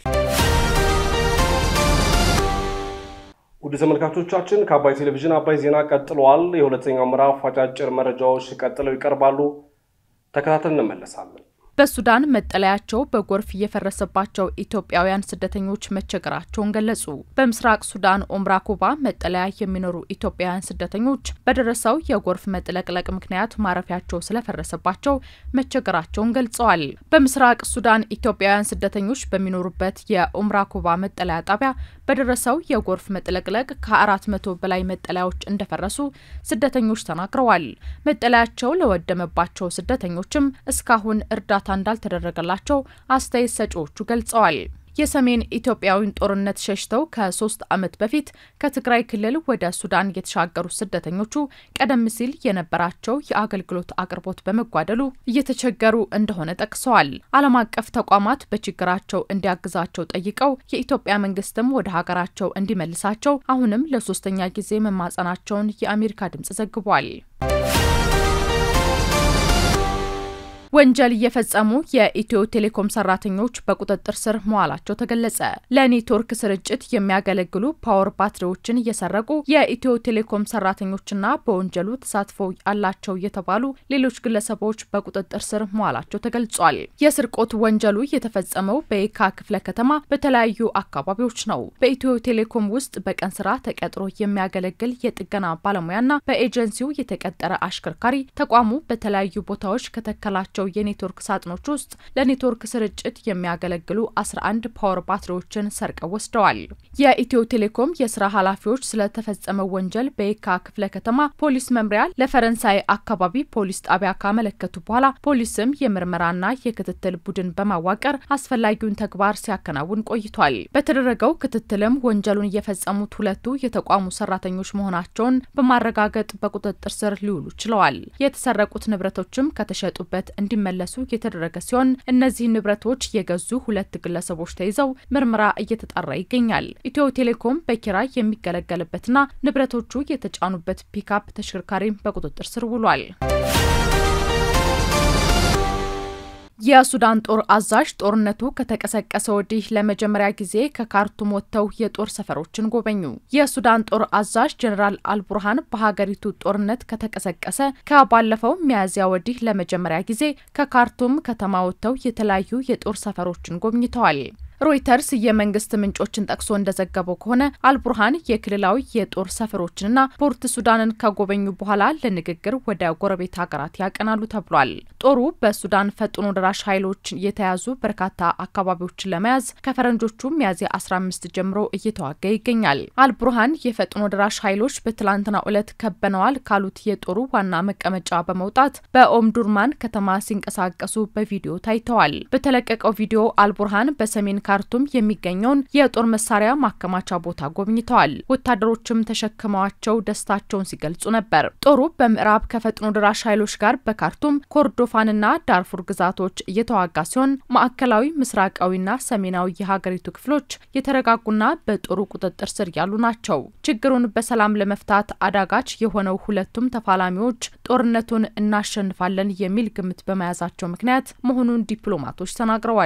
A: ውድ ተመልካቾቻችን ከአባይ ቴሌቪዥን አባይ ዜና ቀጥሏል። የሁለተኛው ምዕራፍ አጫጭር መረጃዎች ቀጥለው ይቀርባሉ። ተከታተል እንመለሳለን።
E: በሱዳን መጠለያቸው በጎርፍ እየፈረሰባቸው ኢትዮጵያውያን ስደተኞች መቸገራቸውን ገለጹ። በምስራቅ ሱዳን ኦምራኩባ መጠለያ የሚኖሩ ኢትዮጵያውያን ስደተኞች በደረሰው የጎርፍ መጥለቅለቅ ምክንያት ማረፊያቸው ስለፈረሰባቸው መቸገራቸውን ገልጸዋል። በምስራቅ ሱዳን ኢትዮጵያውያን ስደተኞች በሚኖሩበት የኦምራኩባ መጠለያ ጣቢያ በደረሰው የጎርፍ መጥለቅለቅ ከአራት መቶ በላይ መጠለያዎች እንደፈረሱ ስደተኞች ተናግረዋል። መጠለያቸው ለወደመባቸው ስደተኞችም እስካሁን እርዳታ እንዳልተደረገላቸው አስተያየት ሰጪዎቹ ገልጸዋል። የሰሜን ኢትዮጵያዊን ጦርነት ሸሽተው ከሶስት ዓመት በፊት ከትግራይ ክልል ወደ ሱዳን የተሻገሩ ስደተኞቹ ቀደም ሲል የነበራቸው የአገልግሎት አቅርቦት በመጓደሉ እየተቸገሩ እንደሆነ ጠቅሰዋል። ዓለም አቀፍ ተቋማት በችግራቸው እንዲያግዛቸው ጠይቀው የኢትዮጵያ መንግስትም ወደ ሀገራቸው እንዲመልሳቸው አሁንም ለሶስተኛ ጊዜ መማጸናቸውን የአሜሪካ ድምጽ ዘግቧል። ወንጀል እየፈጸሙ የኢትዮ ቴሌኮም ሰራተኞች በቁጥጥር ስር መዋላቸው ተገለጸ። ለኔትወርክ ስርጭት የሚያገለግሉ ፓወር ባትሪዎችን እየሰረቁ የኢትዮ ቴሌኮም ሰራተኞችና በወንጀሉ ተሳትፎ አላቸው የተባሉ ሌሎች ግለሰቦች በቁጥጥር ስር መዋላቸው ተገልጿል። የስርቆት ወንጀሉ የተፈጸመው በየካ ክፍለ ከተማ በተለያዩ አካባቢዎች ነው። በኢትዮ ቴሌኮም ውስጥ በቀን ስራ ተቀጥሮ የሚያገለግል የጥገና ባለሙያና በኤጀንሲው የተቀጠረ አሽከርካሪ ተቋሙ በተለያዩ ቦታዎች ከተከላቸው ባላቸው የኔትወርክ ሳጥኖች ውስጥ ለኔትወርክ ስርጭት የሚያገለግሉ 11 ፓወር ባትሪዎችን ሰርቀው ወስደዋል። የኢትዮ ቴሌኮም የስራ ኃላፊዎች ስለተፈጸመው ወንጀል በየካ ክፍለ ከተማ ፖሊስ መምሪያ ለፈረንሳይ አካባቢ ፖሊስ ጣቢያ ካመለከቱ በኋላ ፖሊስም የምርመራና የክትትል ቡድን በማዋቀር አስፈላጊውን ተግባር ሲያከናውን ቆይቷል። በተደረገው ክትትልም ወንጀሉን የፈጸሙት ሁለቱ የተቋሙ ሰራተኞች መሆናቸውን በማረጋገጥ በቁጥጥር ስር ሊውሉ ችለዋል። የተሰረቁት ንብረቶችም ከተሸጡበት እንዲ እንዲመለሱ የተደረገ ሲሆን እነዚህ ንብረቶች የገዙ ሁለት ግለሰቦች ተይዘው ምርመራ እየተጣራ ይገኛል። ኢትዮ ቴሌኮም በኪራይ የሚገለገልበትና ንብረቶቹ የተጫኑበት ፒካፕ ተሽከርካሪም በቁጥጥር ስር ውሏል። የሱዳን ጦር አዛዥ ጦርነቱ ከተቀሰቀሰ ወዲህ ለመጀመሪያ ጊዜ ከካርቱም ወጥተው የጦር ሰፈሮችን ጎበኙ። የሱዳን ጦር አዛዥ ጀኔራል አልቡርሃን በሀገሪቱ ጦርነት ከተቀሰቀሰ ከባለፈው ሚያዝያ ወዲህ ለመጀመሪያ ጊዜ ከካርቱም ከተማ ወጥተው የተለያዩ የጦር ሰፈሮችን ጎብኝተዋል። ሮይተርስ የመንግስት ምንጮችን ጠቅሶ እንደዘገበው ከሆነ አልቡርሃን የክልላዊ የጦር ሰፈሮችንና ፖርት ሱዳንን ከጎበኙ በኋላ ለንግግር ወደ ጎረቤት ሀገራት ያቀናሉ ተብሏል። ጦሩ በሱዳን ፈጥኖ ደራሽ ኃይሎች የተያዙ በርካታ አካባቢዎችን ለመያዝ ከፈረንጆቹ ሚያዝያ 15 ጀምሮ እየተዋጋ ይገኛል። አልቡርሃን የፈጥኖ ደራሽ ኃይሎች በትላንትናው ዕለት ከበነዋል ካሉት የጦሩ ዋና መቀመጫ በመውጣት በኦምዱርማን ከተማ ሲንቀሳቀሱ በቪዲዮ ታይተዋል። በተለቀቀው ቪዲዮ አልቡርሃን በሰሜን ካርቱም የሚገኘውን የጦር መሳሪያ ማከማቻ ቦታ ጎብኝተዋል። ወታደሮችም ተሸክመዋቸው ደስታቸውን ሲገልጹ ነበር። ጦሩ በምዕራብ ከፈጥኖ ደራሽ ኃይሎች ጋር በካርቱም ኮርዶፋንና ዳርፉር ግዛቶች እየተዋጋ ሲሆን ማዕከላዊ ምስራቃዊና ሰሜናዊ የሀገሪቱ ክፍሎች የተረጋጉና በጦሩ ቁጥጥር ስር ያሉ ናቸው። ችግሩን በሰላም ለመፍታት አዳጋች የሆነው ሁለቱም ተፋላሚዎች ጦርነቱን እናሸንፋለን የሚል ግምት በመያዛቸው ምክንያት መሆኑን ዲፕሎማቶች ተናግረዋል።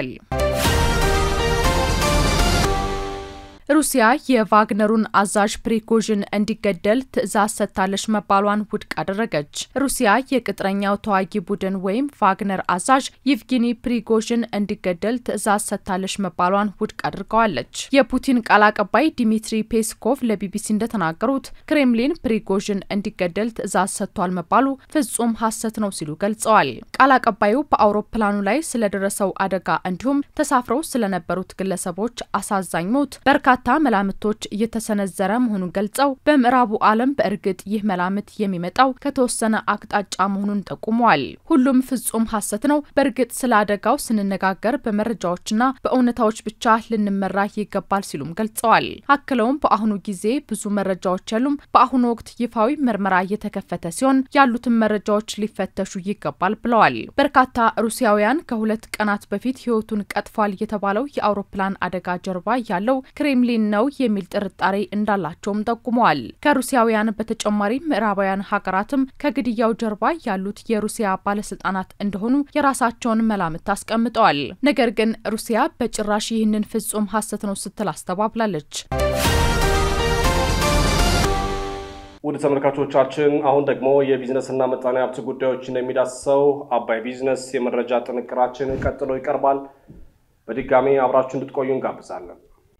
E: ሩሲያ የቫግነሩን አዛዥ ፕሪኮዥን እንዲገደል ትዕዛዝ ሰጥታለች መባሏን ውድቅ አደረገች። ሩሲያ የቅጥረኛው ተዋጊ ቡድን ወይም ቫግነር አዛዥ ይቭጊኒ ፕሪጎዥን እንዲገደል ትዕዛዝ ሰጥታለች መባሏን ውድቅ አድርገዋለች። የፑቲን ቃል አቀባይ ዲሚትሪ ፔስኮቭ ለቢቢሲ እንደተናገሩት ክሬምሊን ፕሪጎዥን እንዲገደል ትዕዛዝ ሰጥቷል መባሉ ፍጹም ሐሰት ነው ሲሉ ገልጸዋል። ቃል አቀባዩ በአውሮፕላኑ ላይ ስለደረሰው አደጋ እንዲሁም ተሳፍረው ስለነበሩት ግለሰቦች አሳዛኝ ሞት በርካታ በርካታ መላምቶች እየተሰነዘረ መሆኑን ገልጸው በምዕራቡ ዓለም በእርግጥ ይህ መላምት የሚመጣው ከተወሰነ አቅጣጫ መሆኑን ጠቁመዋል። ሁሉም ፍጹም ሀሰት ነው። በእርግጥ ስለ አደጋው ስንነጋገር በመረጃዎችና በእውነታዎች ብቻ ልንመራ ይገባል ሲሉም ገልጸዋል። አክለውም በአሁኑ ጊዜ ብዙ መረጃዎች ያሉም በአሁኑ ወቅት ይፋዊ ምርመራ እየተከፈተ ሲሆን ያሉትን መረጃዎች ሊፈተሹ ይገባል ብለዋል። በርካታ ሩሲያውያን ከሁለት ቀናት በፊት ህይወቱን ቀጥፏል የተባለው የአውሮፕላን አደጋ ጀርባ ያለው ክሬምሊን ሊን ነው የሚል ጥርጣሬ እንዳላቸውም ጠቁመዋል። ከሩሲያውያን በተጨማሪ ምዕራባውያን ሀገራትም ከግድያው ጀርባ ያሉት የሩሲያ ባለስልጣናት እንደሆኑ የራሳቸውን መላምት አስቀምጠዋል። ነገር ግን ሩሲያ በጭራሽ ይህንን ፍጹም ሀሰት ነው ስትል አስተባብላለች።
A: ውድ ተመልካቾቻችን አሁን ደግሞ የቢዝነስና ምጣኔ ሀብት ጉዳዮችን የሚዳስሰው አባይ ቢዝነስ የመረጃ ጥንቅራችን ቀጥሎ ይቀርባል። በድጋሚ አብራችሁ እንድትቆዩ እንጋብዛለን።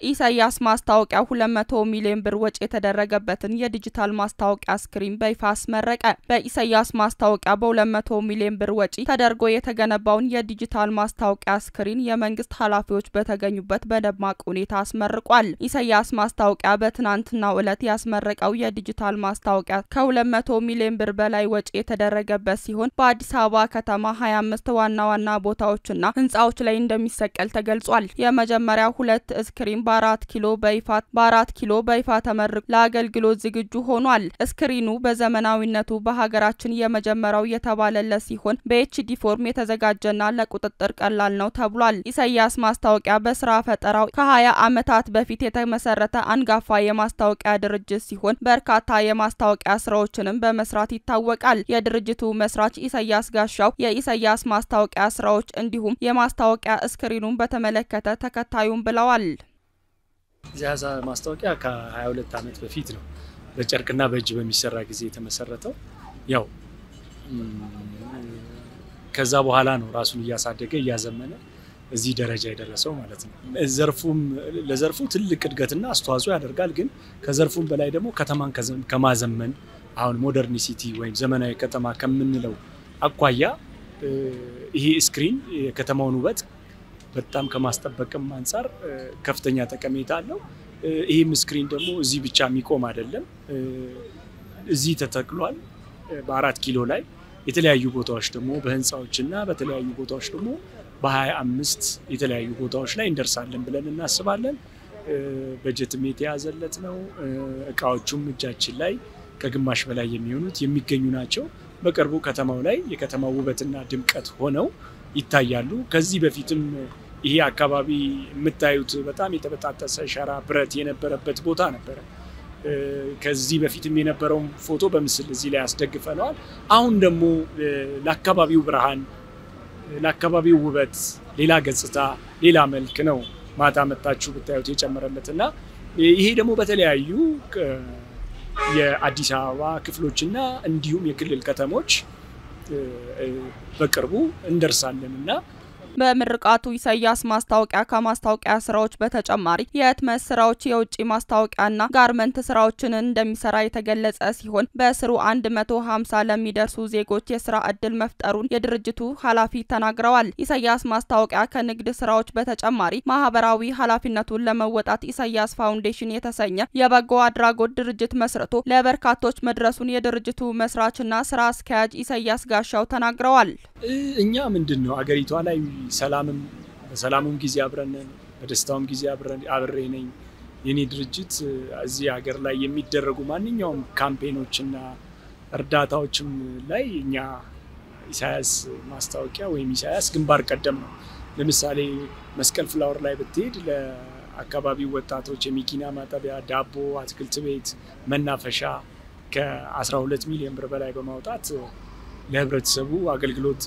F: ኢሳያስ ማስታወቂያ 200 ሚሊዮን ብር ወጪ የተደረገበትን የዲጂታል ማስታወቂያ ስክሪን በይፋ አስመረቀ። በኢሳያስ ማስታወቂያ በ200 ሚሊዮን ብር ወጪ ተደርጎ የተገነባውን የዲጂታል ማስታወቂያ ስክሪን የመንግስት ኃላፊዎች በተገኙበት በደማቅ ሁኔታ አስመርቋል። ኢሳያስ ማስታወቂያ በትናንትናው ዕለት ያስመረቀው የዲጂታል ማስታወቂያ ከ200 ሚሊዮን ብር በላይ ወጪ የተደረገበት ሲሆን በአዲስ አበባ ከተማ 25 ዋና ዋና ቦታዎችና ህንጻዎች ላይ እንደሚሰቀል ተገልጿል። የመጀመሪያ ሁለት ስክሪን በአራት ኪሎ በይፋ በአራት ኪሎ በይፋ ተመርቆ ለአገልግሎት ዝግጁ ሆኗል። ስክሪኑ በዘመናዊነቱ በሀገራችን የመጀመሪያው የተባለለት ሲሆን በኤችዲ ፎርም የተዘጋጀና ለቁጥጥር ቀላል ነው ተብሏል። ኢሳያስ ማስታወቂያ በስራ ፈጠራው ከ20 ዓመታት በፊት የተመሰረተ አንጋፋ የማስታወቂያ ድርጅት ሲሆን በርካታ የማስታወቂያ ስራዎችንም በመስራት ይታወቃል። የድርጅቱ መስራች ኢሳያስ ጋሻው የኢሳያስ ማስታወቂያ ስራዎች እንዲሁም የማስታወቂያ ስክሪኑን በተመለከተ ተከታዩም ብለዋል።
G: የዛዛ ማስታወቂያ ከ22 ዓመት በፊት ነው በጨርቅና በእጅ በሚሰራ ጊዜ የተመሰረተው። ያው ከዛ በኋላ ነው ራሱን እያሳደገ እያዘመነ እዚህ ደረጃ የደረሰው ማለት ነው። ዘርፉም ለዘርፉ ትልቅ እድገትና አስተዋጽኦ ያደርጋል። ግን ከዘርፉም በላይ ደግሞ ከተማን ከማዘመን አሁን ሲቲ ወይም ዘመናዊ ከተማ ከምንለው አኳያ ይሄ ስክሪን የከተማውን ውበት በጣም ከማስጠበቅም አንጻር ከፍተኛ ጠቀሜታ አለው። ይህም ስክሪን ደግሞ እዚህ ብቻ የሚቆም አይደለም። እዚህ ተተክሏል በአራት ኪሎ ላይ የተለያዩ ቦታዎች ደግሞ በህንፃዎች እና በተለያዩ ቦታዎች ደግሞ በሀያ አምስት የተለያዩ ቦታዎች ላይ እንደርሳለን ብለን እናስባለን። በጀትም የተያዘለት ነው። እቃዎቹም እጃችን ላይ ከግማሽ በላይ የሚሆኑት የሚገኙ ናቸው። በቅርቡ ከተማው ላይ የከተማው ውበትና ድምቀት ሆነው ይታያሉ። ከዚህ በፊትም ይሄ አካባቢ የምታዩት በጣም የተበጣጠሰ ሸራ፣ ብረት የነበረበት ቦታ ነበረ። ከዚህ በፊትም የነበረውን ፎቶ በምስል እዚህ ላይ አስደግፈነዋል። አሁን ደግሞ ለአካባቢው ብርሃን፣ ለአካባቢው ውበት ሌላ ገጽታ፣ ሌላ መልክ ነው ማታ መታችሁ ብታዩት የጨመረለት እና ይሄ ደግሞ በተለያዩ የአዲስ አበባ ክፍሎች እና እንዲሁም የክልል ከተሞች በቅርቡ እንደርሳለን እና
F: በምርቃቱ ኢሳያስ ማስታወቂያ ከማስታወቂያ ስራዎች በተጨማሪ የህትመት ስራዎች፣ የውጭ ማስታወቂያና ጋርመንት ስራዎችን እንደሚሰራ የተገለጸ ሲሆን በስሩ 150 ለሚደርሱ ዜጎች የስራ እድል መፍጠሩን የድርጅቱ ኃላፊ ተናግረዋል። ኢሳያስ ማስታወቂያ ከንግድ ስራዎች በተጨማሪ ማህበራዊ ኃላፊነቱን ለመወጣት ኢሳያስ ፋውንዴሽን የተሰኘ የበጎ አድራጎት ድርጅት መስርቶ ለበርካቶች መድረሱን የድርጅቱ መስራችና ስራ አስኪያጅ ኢሳያስ ጋሻው ተናግረዋል።
G: እኛ ምንድን ነው አገሪቷ ላይ ሰላምም በሰላሙም ጊዜ አብረን በደስታውም ጊዜ አብሬ ነኝ። የኔ ድርጅት እዚህ ሀገር ላይ የሚደረጉ ማንኛውም ካምፔኖችና እርዳታዎችም ላይ እኛ ኢሳያስ ማስታወቂያ ወይም ኢሳያስ ግንባር ቀደም ነው። ለምሳሌ መስቀል ፍላወር ላይ ብትሄድ ለአካባቢው ወጣቶች የመኪና ማጠቢያ፣ ዳቦ፣ አትክልት ቤት፣ መናፈሻ ከ12 ሚሊዮን ብር በላይ በማውጣት ለህብረተሰቡ አገልግሎት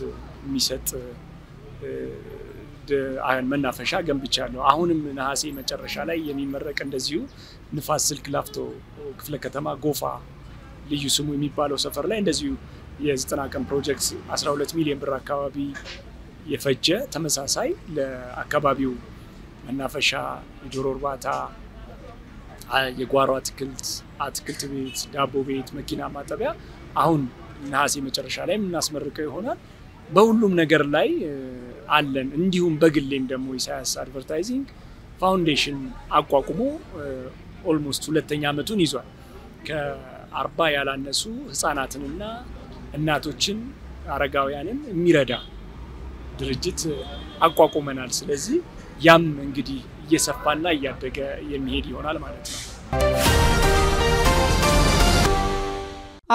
G: የሚሰጥ መናፈሻ ገንብቻለሁ። አሁንም ነሐሴ መጨረሻ ላይ የሚመረቅ እንደዚሁ ንፋስ ስልክ ላፍቶ ክፍለ ከተማ ጎፋ ልዩ ስሙ የሚባለው ሰፈር ላይ እንደዚሁ የዘጠና ቀን ፕሮጀክት 12 ሚሊዮን ብር አካባቢ የፈጀ ተመሳሳይ ለአካባቢው መናፈሻ፣ የዶሮ እርባታ፣ የጓሮ አትክልት፣ አትክልት ቤት፣ ዳቦ ቤት፣ መኪና ማጠቢያ አሁን ነሐሴ መጨረሻ ላይ የምናስመርቀው ይሆናል። በሁሉም ነገር ላይ አለን። እንዲሁም በግሌም ደግሞ ኢሳያስ አድቨርታይዚንግ ፋውንዴሽን አቋቁሞ ኦልሞስት ሁለተኛ ዓመቱን ይዟል። ከአርባ ያላነሱ ህፃናትንና እናቶችን አረጋውያንን የሚረዳ ድርጅት አቋቁመናል። ስለዚህ ያም እንግዲህ እየሰፋና እያደገ የሚሄድ ይሆናል ማለት ነው።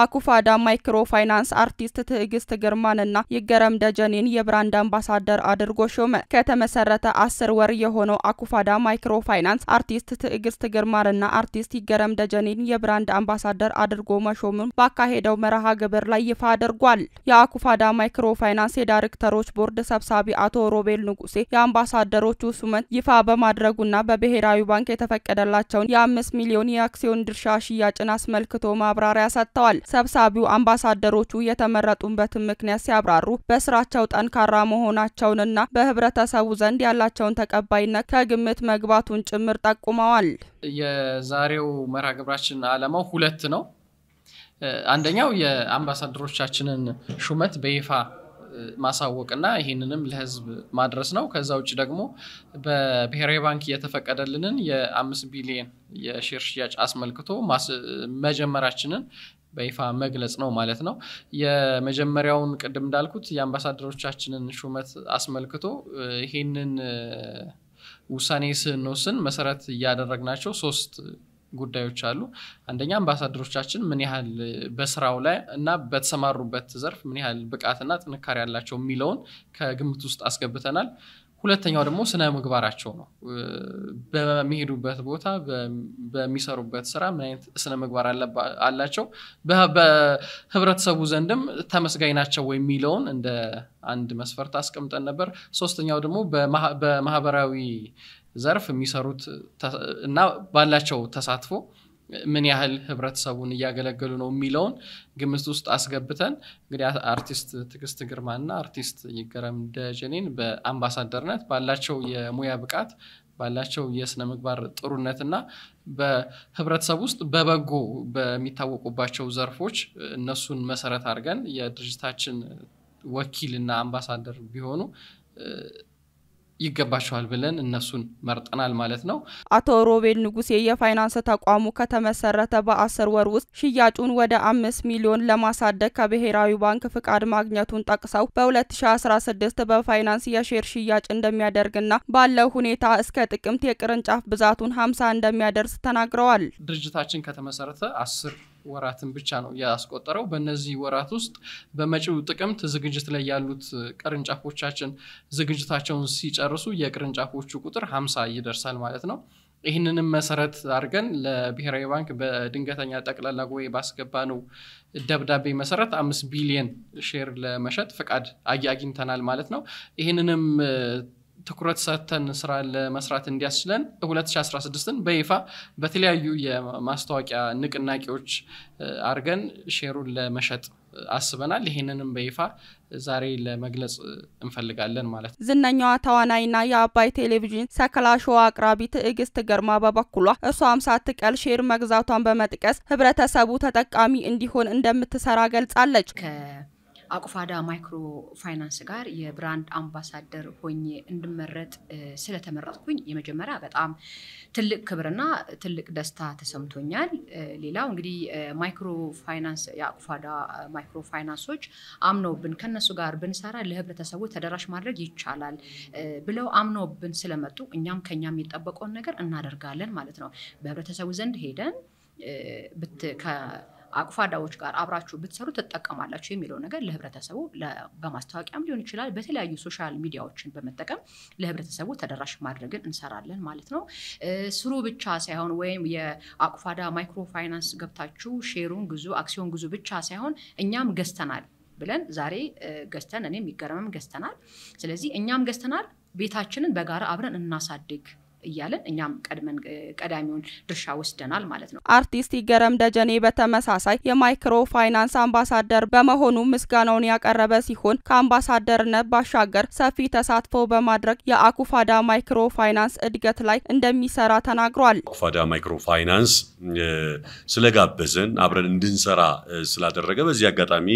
F: አኩፋዳ ማይክሮ ፋይናንስ አርቲስት ትዕግስት ግርማንና ይገረም ደጀኔን የብራንድ አምባሳደር አድርጎ ሾመ። ከተመሰረተ አስር ወር የሆነው አኩፋዳ ማይክሮ ፋይናንስ አርቲስት ትዕግስት ግርማንና አርቲስት ይገረም ደጀኔን የብራንድ አምባሳደር አድርጎ መሾሙን ባካሄደው መርሃ ግብር ላይ ይፋ አድርጓል። የአኩፋዳ ማይክሮ ፋይናንስ የዳይሬክተሮች ቦርድ ሰብሳቢ አቶ ሮቤል ንጉሴ የአምባሳደሮቹ ሹመት ይፋ በማድረጉና በብሔራዊ ባንክ የተፈቀደላቸውን የአምስት ሚሊዮን የአክሲዮን ድርሻ ሽያጭን አስመልክቶ ማብራሪያ ሰጥተዋል። ሰብሳቢው አምባሳደሮቹ የተመረጡበትን ምክንያት ሲያብራሩ በስራቸው ጠንካራ መሆናቸውንና በህብረተሰቡ ዘንድ ያላቸውን ተቀባይነት ከግምት መግባቱን ጭምር ጠቁመዋል።
H: የዛሬው መርሃ ግብራችን አላማው ሁለት ነው። አንደኛው የአምባሳደሮቻችንን ሹመት በይፋ ማሳወቅና ይህንንም ለህዝብ ማድረስ ነው። ከዛ ውጭ ደግሞ በብሔራዊ ባንክ የተፈቀደልንን የአምስት ቢሊየን የሼር ሽያጭ አስመልክቶ መጀመራችንን በይፋ መግለጽ ነው ማለት ነው። የመጀመሪያውን ቅድም እንዳልኩት የአምባሳደሮቻችንን ሹመት አስመልክቶ ይህንን ውሳኔ ስንወስን መሰረት እያደረግናቸው ሶስት ጉዳዮች አሉ። አንደኛ አምባሳደሮቻችን ምን ያህል በስራው ላይ እና በተሰማሩበት ዘርፍ ምን ያህል ብቃትና ጥንካሬ ያላቸው የሚለውን ከግምት ውስጥ አስገብተናል። ሁለተኛው ደግሞ ስነ ምግባራቸው ነው። በሚሄዱበት ቦታ በሚሰሩበት ስራ ምን አይነት ስነ ምግባር አላቸው፣ በህብረተሰቡ ዘንድም ተመስጋኝ ናቸው የሚለውን እንደ አንድ መስፈርት አስቀምጠን ነበር። ሶስተኛው ደግሞ በማህበራዊ ዘርፍ የሚሰሩት እና ባላቸው ተሳትፎ ምን ያህል ህብረተሰቡን እያገለገሉ ነው የሚለውን ግምት ውስጥ አስገብተን እንግዲህ አርቲስት ትግስት ግርማና አርቲስት ይገረም ደጀኔን በአምባሳደርነት ባላቸው የሙያ ብቃት ባላቸው የስነ ምግባር እና በህብረተሰብ ውስጥ በበጎ በሚታወቁባቸው ዘርፎች እነሱን መሰረት አድርገን የድርጅታችን ወኪልና አምባሳደር ቢሆኑ ይገባቸዋል ብለን እነሱን መርጠናል ማለት ነው።
F: አቶ ሮቤል ንጉሴ የፋይናንስ ተቋሙ ከተመሰረተ በአስር ወር ውስጥ ሽያጩን ወደ አምስት ሚሊዮን ለማሳደግ ከብሔራዊ ባንክ ፍቃድ ማግኘቱን ጠቅሰው በ2016 በፋይናንስ የሼር ሽያጭ እንደሚያደርግና ባለው ሁኔታ እስከ ጥቅምት የቅርንጫፍ ብዛቱን ሀምሳ እንደሚያደርስ ተናግረዋል።
H: ድርጅታችን ከተመሰረተ አስር ወራትን ብቻ ነው ያስቆጠረው። በእነዚህ ወራት ውስጥ በመጪው ጥቅምት ዝግጅት ላይ ያሉት ቅርንጫፎቻችን ዝግጅታቸውን ሲጨርሱ የቅርንጫፎቹ ቁጥር ሀምሳ ይደርሳል ማለት ነው። ይህንንም መሰረት አድርገን ለብሔራዊ ባንክ በድንገተኛ ጠቅላላ ጉባኤ ባስገባነው ደብዳቤ መሰረት አምስት ቢሊየን ሼር ለመሸጥ ፈቃድ አግኝተናል ማለት ነው። ይህንንም ትኩረት ሰጥተን ስራ ለመስራት እንዲያስችለን 2016ን በይፋ በተለያዩ የማስታወቂያ ንቅናቄዎች አድርገን ሼሩን ለመሸጥ አስበናል። ይህንንም በይፋ ዛሬ ለመግለጽ እንፈልጋለን ማለት
F: ነው። ዝነኛዋ ተዋናይና የአባይ ቴሌቪዥን ሰክላሾ አቅራቢ ትዕግስት ግርማ በበኩሏ እሷም ሃምሳ ቀል ሼር መግዛቷን በመጥቀስ ህብረተሰቡ ተጠቃሚ እንዲሆን እንደምትሰራ ገልጻለች።
I: አቁፋዳ ማይክሮ ፋይናንስ ጋር የብራንድ አምባሳደር ሆኜ እንድመረጥ ስለተመረጥኩኝ የመጀመሪያ በጣም ትልቅ ክብርና ትልቅ ደስታ ተሰምቶኛል። ሌላው እንግዲህ ማይክሮ ፋይናንስ የአቁፋዳ ማይክሮ ፋይናንሶች አምነውብን ከነሱ ጋር ብንሰራ ለህብረተሰቡ ተደራሽ ማድረግ ይቻላል ብለው አምነውብን ስለመጡ እኛም ከኛ የሚጠበቀውን ነገር እናደርጋለን ማለት ነው። በህብረተሰቡ ዘንድ ሄደን አቁፋዳዎች ጋር አብራችሁ ብትሰሩ ትጠቀማላችሁ የሚለው ነገር ለህብረተሰቡ በማስታወቂያም ሊሆን ይችላል፣ በተለያዩ ሶሻል ሚዲያዎችን በመጠቀም ለህብረተሰቡ ተደራሽ ማድረግን እንሰራለን ማለት ነው። ስሩ ብቻ ሳይሆን ወይም የአቁፋዳ ማይክሮ ፋይናንስ ገብታችሁ ሼሩን ግዙ፣ አክሲዮን ግዙ ብቻ ሳይሆን እኛም ገዝተናል ብለን ዛሬ ገዝተን እኔም ይገረምም ገዝተናል። ስለዚህ እኛም ገዝተናል ቤታችንን በጋራ አብረን እናሳድግ እያለን እኛም ቀድመን ቀዳሚውን ድርሻ ወስደናል ማለት ነው።
F: አርቲስት ይገረም ደጀኔ በተመሳሳይ የማይክሮ ፋይናንስ አምባሳደር በመሆኑ ምስጋናውን ያቀረበ ሲሆን ከአምባሳደርነት ባሻገር ሰፊ ተሳትፎ በማድረግ የአኩፋዳ ማይክሮ ፋይናንስ እድገት ላይ እንደሚሰራ ተናግሯል።
J: አኩፋዳ ማይክሮ ፋይናንስ ስለጋበዘን አብረን እንድንሰራ ስላደረገ በዚህ አጋጣሚ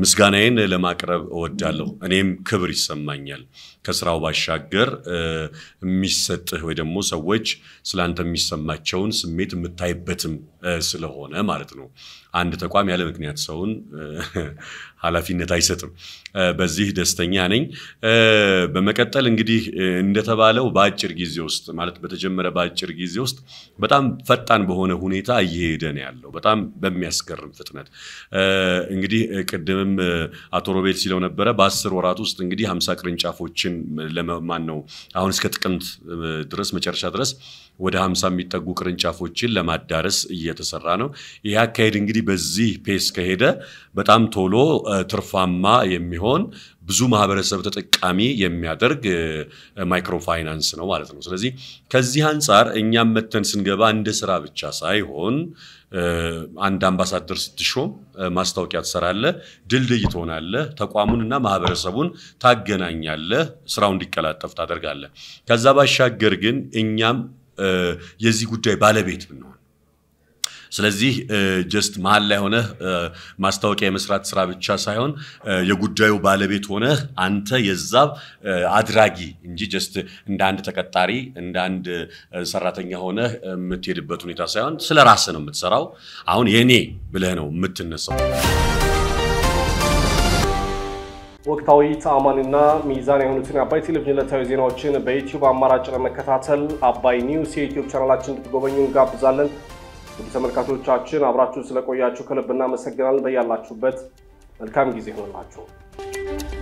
J: ምስጋናዬን ለማቅረብ እወዳለሁ። እኔም ክብር ይሰማኛል። ከስራው ባሻገር የሚሰጥህ ወይ ደግሞ ሰዎች ስለአንተ የሚሰማቸውን ስሜት የምታይበትም ስለሆነ ማለት ነው። አንድ ተቋም ያለ ምክንያት ሰውን ኃላፊነት አይሰጥም። በዚህ ደስተኛ ነኝ። በመቀጠል እንግዲህ እንደተባለው በአጭር ጊዜ ውስጥ ማለት በተጀመረ በአጭር ጊዜ ውስጥ በጣም ፈጣን በሆነ ሁኔታ እየሄደ ነው ያለው፣ በጣም በሚያስገርም ፍጥነት። እንግዲህ ቅድምም አቶ ሮቤል ሲለው ነበረ በአስር ወራት ውስጥ እንግዲህ ሀምሳ ቅርንጫፎችን ለማን ነው አሁን እስከ ጥቅምት ድረስ መጨረሻ ድረስ ወደ ሀምሳ የሚጠጉ ቅርንጫፎችን ለማዳረስ እየ እየተሰራ ነው። ይህ አካሄድ እንግዲህ በዚህ ፔስ ከሄደ በጣም ቶሎ ትርፋማ የሚሆን ብዙ ማህበረሰብ ተጠቃሚ የሚያደርግ ማይክሮ ፋይናንስ ነው ማለት ነው። ስለዚህ ከዚህ አንጻር እኛም መተን ስንገባ እንደ ስራ ብቻ ሳይሆን አንድ አምባሳደር ስትሾም ማስታወቂያ ትሰራለህ፣ ድልድይ ትሆናለህ፣ ተቋሙን እና ማህበረሰቡን ታገናኛለህ፣ ስራው እንዲቀላጠፍ ታደርጋለህ። ከዛ ባሻገር ግን እኛም የዚህ ጉዳይ ባለቤት ብንሆን ስለዚህ ጀስት መሀል ላይ ሆነህ ማስታወቂያ የመስራት ስራ ብቻ ሳይሆን የጉዳዩ ባለቤት ሆነህ አንተ የዛብ አድራጊ እንጂ ጀስት እንደ አንድ ተቀጣሪ እንደ አንድ ሰራተኛ ሆነህ የምትሄድበት ሁኔታ ሳይሆን ስለ ራስህ ነው የምትሰራው። አሁን የኔ ብለህ ነው የምትነሳው።
A: ወቅታዊ ተአማኒና ሚዛን የሆኑትን የአባይ ቴሌቪዥን ዕለታዊ ዜናዎችን በዩቲዩብ አማራጭ ለመከታተል አባይ ኒውስ የዩቲዩብ ቻናላችን እንድትጎበኙ እንጋብዛለን። ተመልካቾቻችን አብራችሁን ስለቆያችሁ ከልብ እናመሰግናለን። በያላችሁበት መልካም ጊዜ ይሆንላችሁ።